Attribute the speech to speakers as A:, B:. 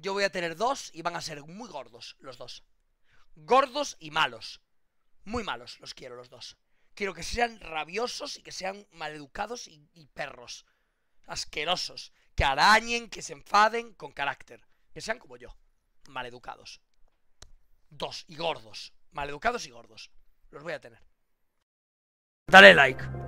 A: yo voy a tener dos y van a ser muy gordos los dos. Gordos y malos. Muy malos los quiero los dos. Quiero que sean rabiosos y que sean maleducados y, y perros. Asquerosos. Que arañen, que se enfaden con carácter. Que sean como yo. Maleducados. Dos y gordos.
B: Maleducados y gordos. Los voy a tener.
C: Dale like.